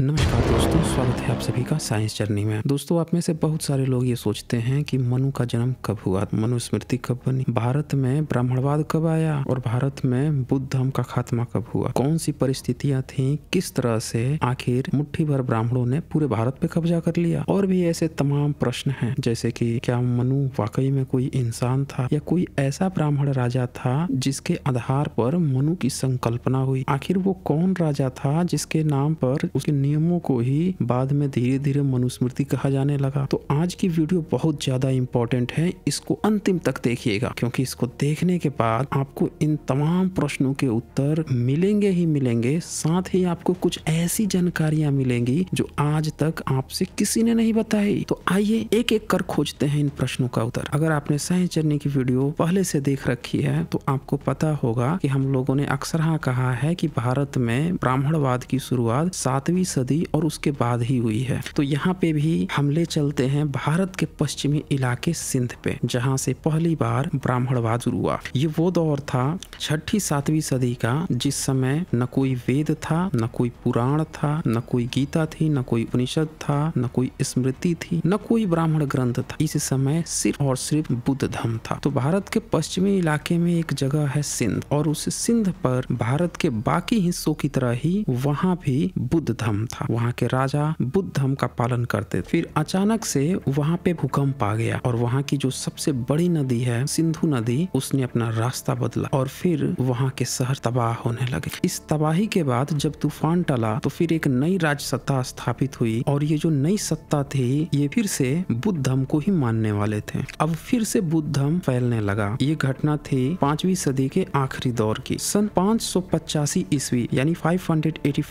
नमस्कार दोस्तों स्वागत है आप सभी का साइंस जर्नी में दोस्तों आप में से बहुत सारे लोग ये सोचते हैं कि मनु का जन्म कब हुआ मनुस्मृति कब बनी भारत में ब्राह्मणवाद कब आया और भारत में बुद्ध धर्म का खात्मा कब हुआ कौन सी परिस्थितियां थी किस तरह से आखिर मुट्ठी भर ब्राह्मणों ने पूरे भारत पे कब्जा कर लिया और भी ऐसे तमाम प्रश्न है जैसे की क्या मनु वाकई में कोई इंसान था या कोई ऐसा ब्राह्मण राजा था जिसके आधार पर मनु की संकल्पना हुई आखिर वो कौन राजा था जिसके नाम पर उसके नियमों को ही बाद में धीरे धीरे मनुस्मृति कहा जाने लगा तो आज की वीडियो बहुत ज्यादा इम्पोर्टेंट है इसको अंतिम तक देखिएगा क्योंकि इसको देखने के बाद आपको इन तमाम प्रश्नों के उत्तर मिलेंगे ही मिलेंगे साथ ही आपको कुछ ऐसी जानकारियां मिलेंगी जो आज तक आपसे किसी ने नहीं बताई तो आइए एक एक कर खोजते हैं इन प्रश्नों का उत्तर अगर आपने साइंस जर्नी की वीडियो पहले से देख रखी है तो आपको पता होगा कि हम लोगों ने अक्सर कहा है कि भारत में ब्राह्मणवाद की शुरुआत सातवीं सदी और उसके बाद ही हुई है तो यहाँ पे भी हमले चलते हैं भारत के पश्चिमी इलाके सिंध पे जहाँ से पहली बार ब्राह्मणवाद हुआ ये वो दौर था छठी सातवी सदी का जिस समय न कोई वेद था न कोई पुराण था न कोई गीता थी न कोई उपनिषद था न कोई स्मृति थी न कोई ब्राह्मण ग्रंथ था इस समय सिर्फ और सिर्फ बुद्ध धर्म था तो भारत के पश्चिमी इलाके में एक जगह है सिंध और उस सिंध पर भारत के बाकी हिस्सों की तरह ही वहाँ भी बुद्ध धर्म था वहाँ के राजा बुद्ध धर्म का पालन करते थे फिर अचानक से वहाँ पे भूकंप आ गया और वहाँ की जो सबसे बड़ी नदी है सिंधु नदी उसने अपना रास्ता बदला और फिर वहाँ के शहर तबाह होने लगे इस तबाही के बाद जब तूफान टला तो फिर एक नई राज सत्ता स्थापित हुई और ये जो नई सत्ता थी ये फिर से बुद्ध धर्म को ही मानने वाले थे अब फिर से बुद्ध धर्म फैलने लगा ये घटना थी पांचवी सदी के आखिरी दौर की सन पांच ईस्वी यानी फाइव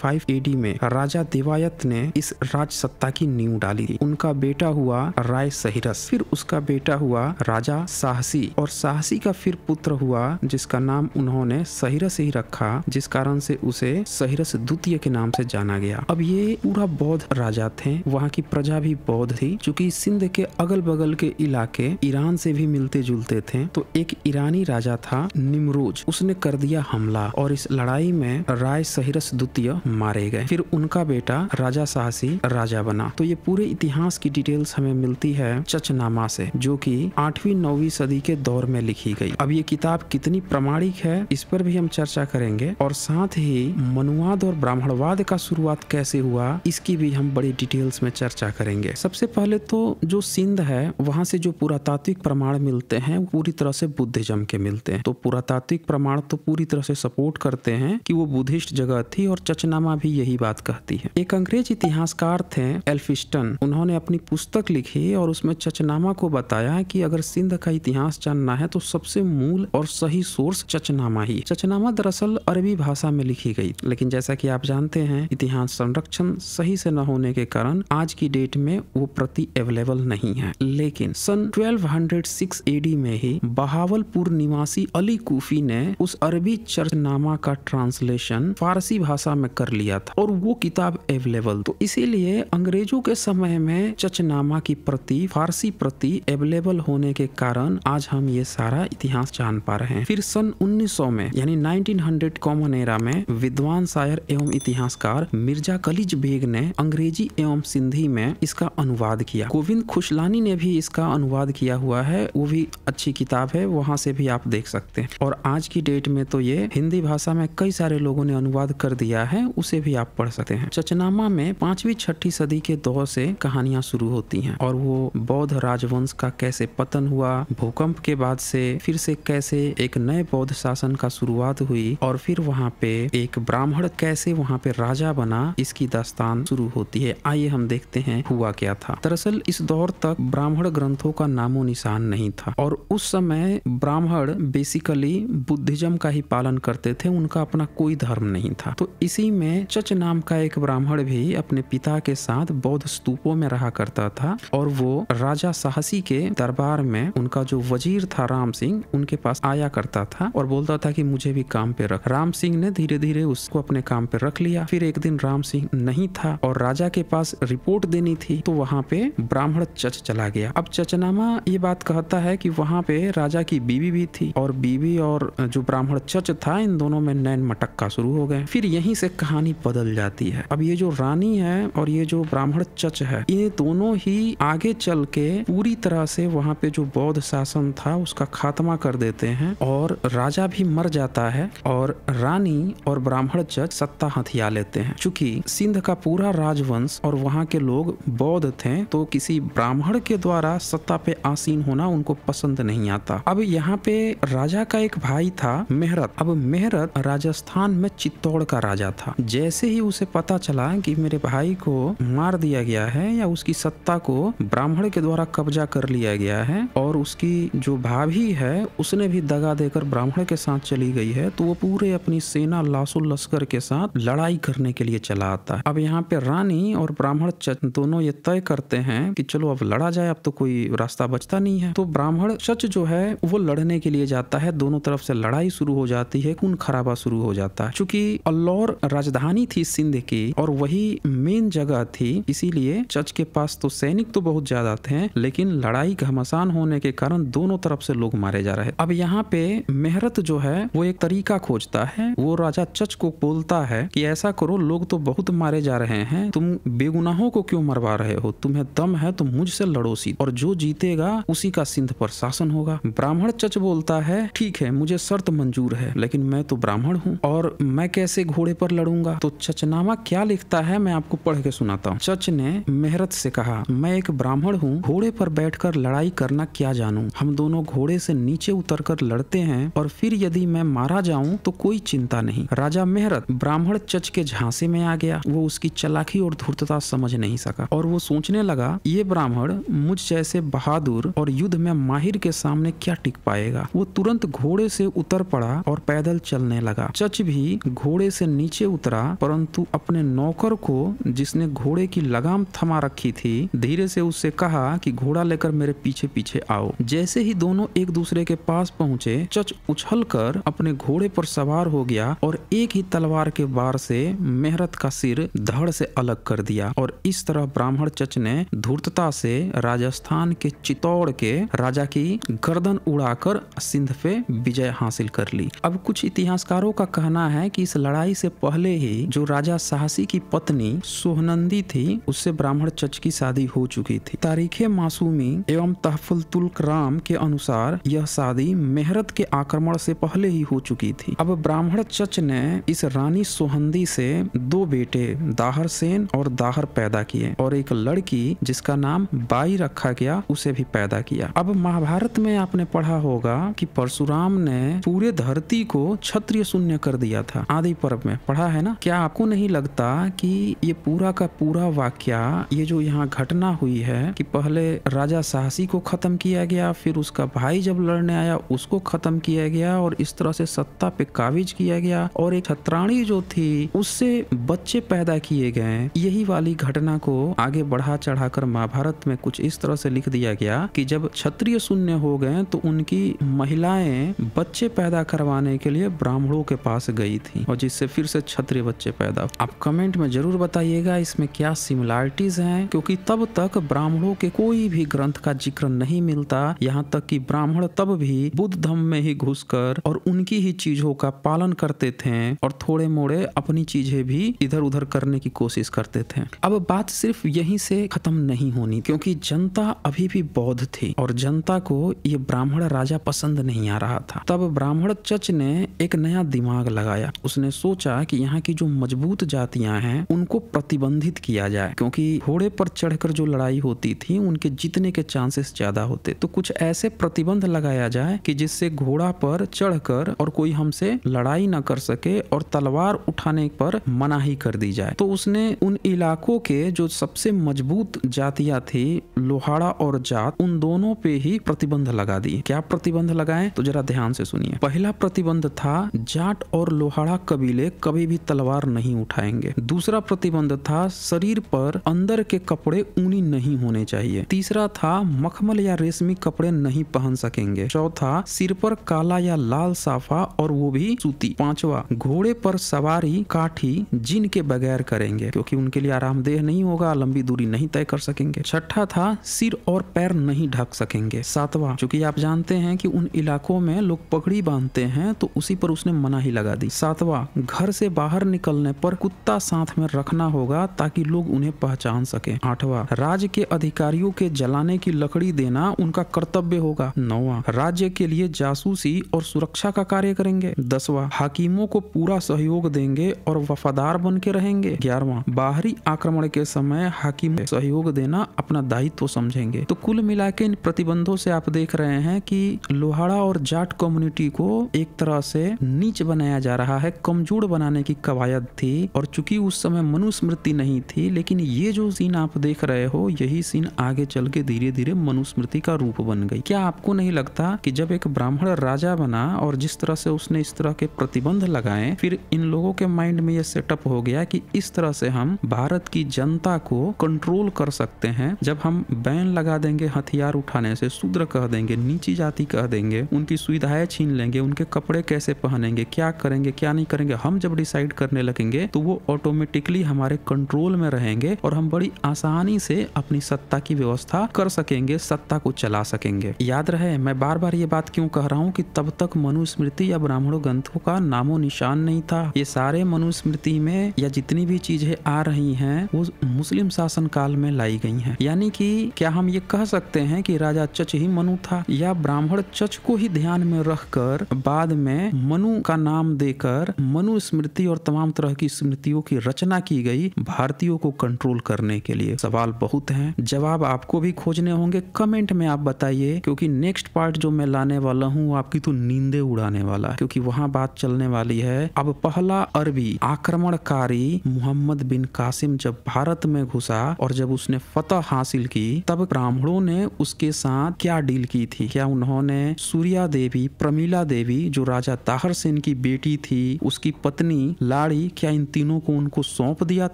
फाइव एडी में राजा राजा देवायत ने इस राज सत्ता की नींव डाली थी उनका बेटा हुआ राय सहिरस फिर उसका बेटा हुआ राजा साहसी और साहसी का फिर पुत्र हुआ जिसका नाम उन्होंने सहिरस ही रखा जिस कारण से उसे सहिरस द्वितीय के नाम से जाना गया अब ये पूरा बौद्ध राजा थे वहाँ की प्रजा भी बौद्ध थी चूंकि सिंध के अगल बगल के इलाके ईरान से भी मिलते जुलते थे तो एक ईरानी राजा था निमरोज उसने कर दिया हमला और इस लड़ाई में राय सहिरस द्वितीय मारे गए फिर उनका बेटा राजा साहसी राजा बना तो ये पूरे इतिहास की डिटेल्स हमें मिलती है चचनामा से जो कि आठवीं नौवीं सदी के दौर में लिखी गई अब ये किताब कितनी प्रमाणिक है इस पर भी हम चर्चा करेंगे और साथ ही मनुवाद और ब्राह्मणवाद का शुरुआत कैसे हुआ इसकी भी हम बड़ी डिटेल्स में चर्चा करेंगे सबसे पहले तो जो सिंध है वहाँ से जो पुरातात्विक प्रमाण मिलते हैं पूरी तरह से बुद्धिज्म के मिलते हैं तो पुरातात्विक प्रमाण तो पूरी तरह से सपोर्ट करते हैं कि वो बुद्धिस्ट जगह थी और चचनामा भी यही बात कहती जाती है एक अंग्रेज इतिहासकार थे एल्फिस्टन उन्होंने अपनी पुस्तक लिखी और उसमें चचनामा को बताया कि अगर सिंध का इतिहास जानना है तो सबसे मूल और सही सोर्स चचनामा ही चचनामा दरअसल अरबी भाषा में लिखी गई लेकिन जैसा कि आप जानते हैं इतिहास संरक्षण सही से न होने के कारण आज की डेट में वो प्रति अवेलेबल नहीं है लेकिन सन 1206 एडी में ही बहावलपुर निवासी अली कूफी ने उस अरबी चर्चनामा का ट्रांसलेशन फारसी भाषा में कर लिया था और वो किताब किताब अवेलेबल तो इसीलिए अंग्रेजों के समय में चचनामा की प्रति फारसी प्रति अवेलेबल होने के कारण आज हम ये सारा इतिहास जान पा रहे हैं फिर सन 1900 में यानी 1900 कॉमन एरा में विद्वान शायर एवं इतिहासकार मिर्जा कलिज बेग ने अंग्रेजी एवं सिंधी में इसका अनुवाद किया गोविंद खुशलानी ने भी इसका अनुवाद किया हुआ है वो भी अच्छी किताब है वहां से भी आप देख सकते हैं और आज की डेट में तो ये हिंदी भाषा में कई सारे लोगों ने अनुवाद कर दिया है उसे भी आप पढ़ सकते हैं चचनामा में पांचवी छठी सदी के दौर से कहानियां शुरू होती हैं और वो बौद्ध राजवंश का कैसे पतन हुआ भूकंप के बाद से फिर से कैसे एक नए बौद्ध शासन का शुरुआत हुई और फिर वहाँ पे एक ब्राह्मण कैसे वहाँ पे राजा बना इसकी दास्तान शुरू होती है आइए हम देखते हैं हुआ क्या था दरअसल इस दौर तक ब्राह्मण ग्रंथों का नामो निशान नहीं था और उस समय ब्राह्मण बेसिकली बुद्धिज्म का ही पालन करते थे उनका अपना कोई धर्म नहीं था तो इसी में चच नाम का एक ब्राह्मण भी अपने पिता के साथ बौद्ध स्तूपों में रहा करता था और वो राजा साहसी के दरबार में उनका जो वजीर था राम सिंह उनके पास आया करता था और बोलता था कि मुझे भी काम पे रख राम सिंह ने धीरे धीरे उसको अपने काम पे रख लिया फिर एक दिन राम सिंह नहीं था और राजा के पास रिपोर्ट देनी थी तो वहाँ पे ब्राह्मण चच चला गया अब चचनामा ये बात कहता है कि वहाँ पे राजा की बीवी भी थी और बीवी और जो ब्राह्मण चच था इन दोनों में नैन मटक्का शुरू हो गए फिर यहीं से कहानी बदल जाती है अब ये जो रानी है और ये जो ब्राह्मण चच है ये दोनों ही आगे चल के पूरी तरह से वहाँ पे जो बौद्ध शासन था उसका खात्मा कर देते हैं और राजा भी मर जाता है और रानी और ब्राह्मण चच सत्ता हथिया लेते हैं चूंकि सिंध का पूरा राजवंश और वहाँ के लोग बौद्ध थे तो किसी ब्राह्मण के द्वारा सत्ता पे आसीन होना उनको पसंद नहीं आता अब यहाँ पे राजा का एक भाई था मेहरत अब मेहरत राजस्थान में चित्तौड़ का राजा था जैसे ही उसे पता चला कि मेरे भाई को मार दिया गया है या उसकी सत्ता को ब्राह्मण के द्वारा कब्जा कर लिया गया है और उसकी जो भाभी है उसने भी दगा देकर ब्राह्मण के साथ चली गई है तो वो पूरे अपनी सेना लासो लश्कर के साथ लड़ाई करने के लिए चला आता है अब यहाँ पे रानी और ब्राह्मण दोनों ये तय करते हैं कि चलो अब लड़ा जाए अब तो कोई रास्ता बचता नहीं है तो ब्राह्मण सच जो है वो लड़ने के लिए जाता है दोनों तरफ से लड़ाई शुरू हो जाती है खून खराबा शुरू हो जाता है चूंकि अल्लोर राजधानी थी सिंध की और वही मेन जगह थी इसीलिए चर्च के पास तो सैनिक तो बहुत ज्यादा थे लेकिन लड़ाई घमासान होने के कारण दोनों तरफ से लोग मारे जा रहे अब यहाँ पे मेहरत जो है वो एक तरीका खोजता है वो राजा चच को बोलता है कि ऐसा करो लोग तो बहुत मारे जा रहे हैं तुम बेगुनाहों को क्यों मरवा रहे हो तुम्हें दम है तो मुझसे लड़ो सी और जो जीतेगा उसी का सिंध पर शासन होगा ब्राह्मण चच बोलता है ठीक है मुझे शर्त मंजूर है लेकिन मैं तो ब्राह्मण हूँ और मैं कैसे घोड़े पर लड़ूंगा तो चचनामा क्या क्या लिखता है मैं आपको पढ़ के सुनाता हूँ चच ने मेहरत से कहा मैं एक ब्राह्मण हूँ घोड़े पर बैठकर लड़ाई करना क्या जानू हम दोनों घोड़े से नीचे कर लड़ते हैं और फिर यदि मैं मारा जाऊं तो कोई चिंता नहीं राजा मेहरत ब्राह्मण चच के झांसे में आ गया वो उसकी चलाखी और धूर्तता समझ नहीं सका और वो सोचने लगा ये ब्राह्मण मुझ जैसे बहादुर और युद्ध में माहिर के सामने क्या टिक पाएगा वो तुरंत घोड़े से उतर पड़ा और पैदल चलने लगा चच भी घोड़े से नीचे उतरा परंतु अपने नौकर को जिसने घोड़े की लगाम थमा रखी थी धीरे से उससे कहा कि घोड़ा लेकर मेरे पीछे पीछे आओ जैसे ही दोनों एक दूसरे के पास पहुंचे चच उछल कर अपने घोड़े पर सवार हो गया और एक ही तलवार के बार से मेहरत का सिर धड़ से अलग कर दिया और इस तरह ब्राह्मण चच ने धूर्तता से राजस्थान के चित्तौड़ के राजा की गर्दन उड़ाकर सिंध पे विजय हासिल कर ली अब कुछ इतिहासकारों का कहना है कि इस लड़ाई से पहले ही जो राजा साहस काशी की पत्नी सोहनंदी थी उससे ब्राह्मण चच की शादी हो चुकी थी तारीख मासूमी एवं तहफुल राम के अनुसार यह शादी मेहरत के आक्रमण से पहले ही हो चुकी थी अब ब्राह्मण चच ने इस रानी सोहंदी से दो बेटे दाहर सेन और दाहर पैदा किए और एक लड़की जिसका नाम बाई रखा गया उसे भी पैदा किया अब महाभारत में आपने पढ़ा होगा कि परशुराम ने पूरे धरती को क्षत्रिय शून्य कर दिया था आदि पर्व में पढ़ा है ना क्या आपको नहीं लगता पता कि ये पूरा का पूरा वाक्य ये जो यहाँ घटना हुई है कि पहले राजा साहसी को खत्म किया गया फिर उसका भाई जब लड़ने आया उसको खत्म किया गया और इस तरह से सत्ता पे काबिज किया गया और एक छत्राणी जो थी उससे बच्चे पैदा किए गए यही वाली घटना को आगे बढ़ा चढ़ाकर महाभारत में कुछ इस तरह से लिख दिया गया कि जब क्षत्रिय शून्य हो गए तो उनकी महिलाएं बच्चे पैदा करवाने के लिए ब्राह्मणों के पास गई थी और जिससे फिर से क्षत्रिय बच्चे पैदा आप कम कमेंट में जरूर बताइएगा इसमें क्या सिमिलरिटीज हैं क्योंकि तब तक ब्राह्मणों के कोई भी ग्रंथ का जिक्र नहीं मिलता यहाँ तक कि ब्राह्मण तब भी बुद्ध धर्म में ही घुसकर और उनकी ही चीजों का पालन करते थे और थोड़े मोड़े अपनी चीजें भी इधर उधर करने की कोशिश करते थे अब बात सिर्फ यहीं से खत्म नहीं होनी क्योंकि जनता अभी भी बौद्ध थी और जनता को ये ब्राह्मण राजा पसंद नहीं आ रहा था तब ब्राह्मण चच ने एक नया दिमाग लगाया उसने सोचा कि यहाँ की जो मजबूत जातियां लड़कियां हैं उनको प्रतिबंधित किया जाए क्योंकि घोड़े पर चढ़कर जो लड़ाई होती थी उनके जीतने के चांसेस ज्यादा होते तो कुछ ऐसे प्रतिबंध लगाया जाए कि जिससे घोड़ा पर चढ़कर और कोई हमसे लड़ाई ना कर सके और तलवार उठाने पर मनाही कर दी जाए तो उसने उन इलाकों के जो सबसे मजबूत जातियां थी लोहाड़ा और जात उन दोनों पे ही प्रतिबंध लगा दिए क्या प्रतिबंध लगाए तो जरा ध्यान से सुनिए पहला प्रतिबंध था जाट और लोहाड़ा कबीले कभी भी तलवार नहीं उठाएंगे दूसरा प्रतिबंध था शरीर पर अंदर के कपड़े ऊनी नहीं होने चाहिए तीसरा था मखमल या रेशमी कपड़े नहीं पहन सकेंगे चौथा सिर पर काला या लाल साफा और वो भी सूती पांचवा घोड़े पर सवारी काठी जिन के बगैर करेंगे क्योंकि उनके लिए आरामदेह नहीं होगा लंबी दूरी नहीं तय कर सकेंगे छठा था सिर और पैर नहीं ढक सकेंगे सातवा चूंकि आप जानते हैं कि उन इलाकों में लोग पगड़ी बांधते हैं तो उसी पर उसने मना ही लगा दी सातवा घर से बाहर निकलने पर कुत्ता साथ में रखना होगा ताकि लोग उन्हें पहचान सके आठवा राज्य के अधिकारियों के जलाने की लकड़ी देना उनका कर्तव्य होगा नौवा राज्य के लिए जासूसी और सुरक्षा का कार्य करेंगे दसवा हाकिमों को पूरा सहयोग देंगे और वफादार बन के रहेंगे ग्यारहवा बाहरी आक्रमण के समय हाकिम सहयोग देना अपना दायित्व समझेंगे तो कुल मिला के इन प्रतिबंधों से आप देख रहे हैं कि लोहाड़ा और जाट कम्युनिटी को एक तरह से नीच बनाया जा रहा है कमजोर बनाने की कवायद थी और चूंकि क्योंकि उस समय मनुस्मृति नहीं थी लेकिन ये जो सीन आप देख रहे हो यही सीन आगे चल के धीरे धीरे मनुस्मृति का रूप बन गई क्या आपको नहीं लगता कि जब एक ब्राह्मण राजा बना और जिस तरह से उसने इस तरह के प्रतिबंध लगाए फिर इन लोगों के माइंड में यह सेटअप हो गया कि इस तरह से हम भारत की जनता को कंट्रोल कर सकते हैं जब हम बैन लगा देंगे हथियार उठाने से शूद्र कह देंगे नीची जाति कह देंगे उनकी सुविधाएं छीन लेंगे उनके कपड़े कैसे पहनेंगे क्या करेंगे क्या नहीं करेंगे हम जब डिसाइड करने लगेंगे तो वो ऑटोमेटिकली हमारे कंट्रोल में रहेंगे और हम बड़ी आसानी से अपनी सत्ता की व्यवस्था कर सकेंगे सत्ता को चला सकेंगे याद रहे मैं बार बार ये बात क्यों कह रहा हूँ कि तब तक मनुस्मृति या ब्राह्मणों ग्रंथों का नामो निशान नहीं था ये सारे मनुस्मृति में या जितनी भी चीजें आ रही हैं वो मुस्लिम शासन काल में लाई गई हैं यानी कि क्या हम ये कह सकते हैं कि राजा चच ही मनु था या ब्राह्मण चच को ही ध्यान में रखकर बाद में मनु का नाम देकर मनुस्मृति और तमाम तरह की स्मृतियों की रचना की गई भारतीयों को कंट्रोल करने के लिए सवाल बहुत हैं जवाब आपको भी खोजने होंगे कमेंट में आप बताइए क्योंकि नेक्स्ट पार्ट जो मैं लाने वाला हूँ आपकी तो नींदे उड़ाने वाला क्योंकि वहाँ बात चलने वाली है अब पहला अरबी आक्रमणकारी मोहम्मद बिन कासिम जब भारत में घुसा और जब उसने फतह हासिल की तब ब्राह्मणों ने उसके साथ क्या डील की थी क्या उन्होंने सूर्या देवी प्रमीला देवी जो राजा ताहर सेन की बेटी थी उसकी पत्नी लाड़ी क्या इन तीनों को उनको सौंप दिया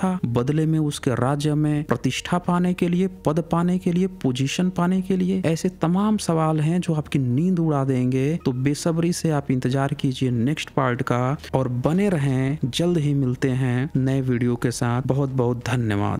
था बदले में उसके राज्य में प्रतिष्ठा पाने के लिए पद पाने के लिए पोजीशन पाने के लिए ऐसे तमाम सवाल हैं जो आपकी नींद उड़ा देंगे तो बेसब्री से आप इंतजार कीजिए नेक्स्ट पार्ट का और बने रहें जल्द ही मिलते हैं नए वीडियो के साथ बहुत बहुत धन्यवाद